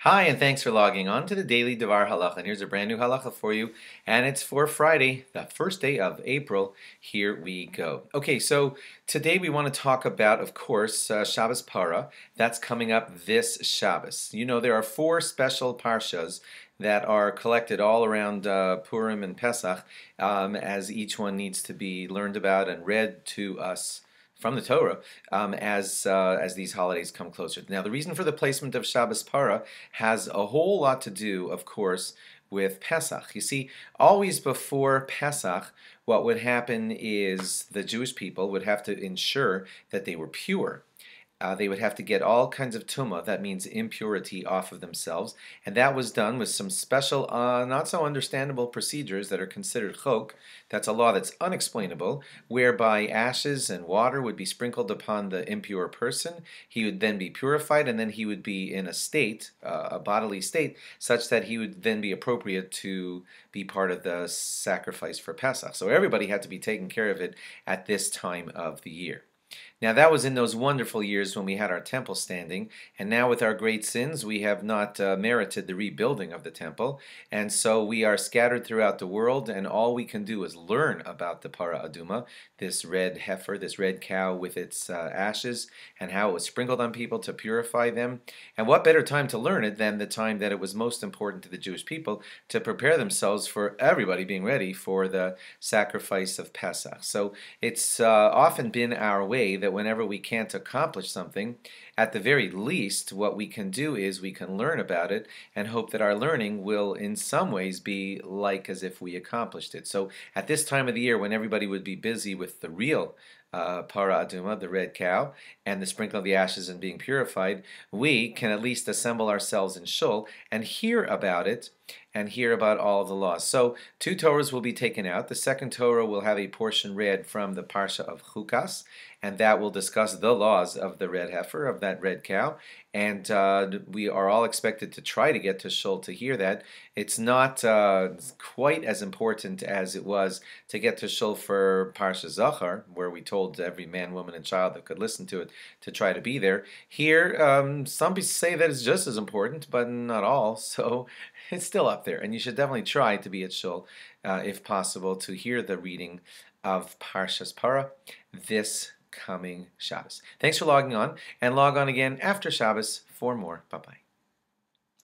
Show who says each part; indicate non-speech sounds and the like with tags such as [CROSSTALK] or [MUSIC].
Speaker 1: Hi, and thanks for logging on to the Daily Devar Halacha. And here's a brand new halacha for you, and it's for Friday, the first day of April. Here we go. Okay, so today we want to talk about, of course, uh, Shabbos Para. That's coming up this Shabbos. You know, there are four special parshas that are collected all around uh, Purim and Pesach, um, as each one needs to be learned about and read to us from the Torah um, as uh, as these holidays come closer. Now, the reason for the placement of Shabbos Para has a whole lot to do, of course, with Pesach. You see, always before Pesach, what would happen is the Jewish people would have to ensure that they were pure. Uh, they would have to get all kinds of tuma, that means impurity, off of themselves. And that was done with some special, uh, not so understandable procedures that are considered chok. That's a law that's unexplainable, whereby ashes and water would be sprinkled upon the impure person. He would then be purified, and then he would be in a state, uh, a bodily state, such that he would then be appropriate to be part of the sacrifice for Pesach. So everybody had to be taken care of it at this time of the year. Now that was in those wonderful years when we had our temple standing, and now with our great sins we have not uh, merited the rebuilding of the temple, and so we are scattered throughout the world, and all we can do is learn about the Para Aduma, this red heifer, this red cow with its uh, ashes, and how it was sprinkled on people to purify them. And what better time to learn it than the time that it was most important to the Jewish people to prepare themselves for everybody being ready for the sacrifice of Pesach. So it's uh, often been our way that whenever we can't accomplish something, at the very least, what we can do is we can learn about it and hope that our learning will, in some ways, be like as if we accomplished it. So at this time of the year, when everybody would be busy with the real uh, para aduma, the red cow, and the sprinkling of the ashes and being purified, we can at least assemble ourselves in shul and hear about it and hear about all of the laws. So two Torahs will be taken out. The second Torah will have a portion read from the Parsha of Chukas, and that will discuss the laws of the red heifer, of that red cow, and uh, we are all expected to try to get to Shul to hear that. It's not uh, quite as important as it was to get to Shul for Parsha Zachar, where we told every man, woman, and child that could listen to it to try to be there. Here, um, some people say that it's just as important, but not all, [LAUGHS] so it's still up there. And you should definitely try to be at Shul, uh, if possible, to hear the reading of Parshas Para this coming Shabbos. Thanks for logging on, and log on again after Shabbos for more. Bye bye.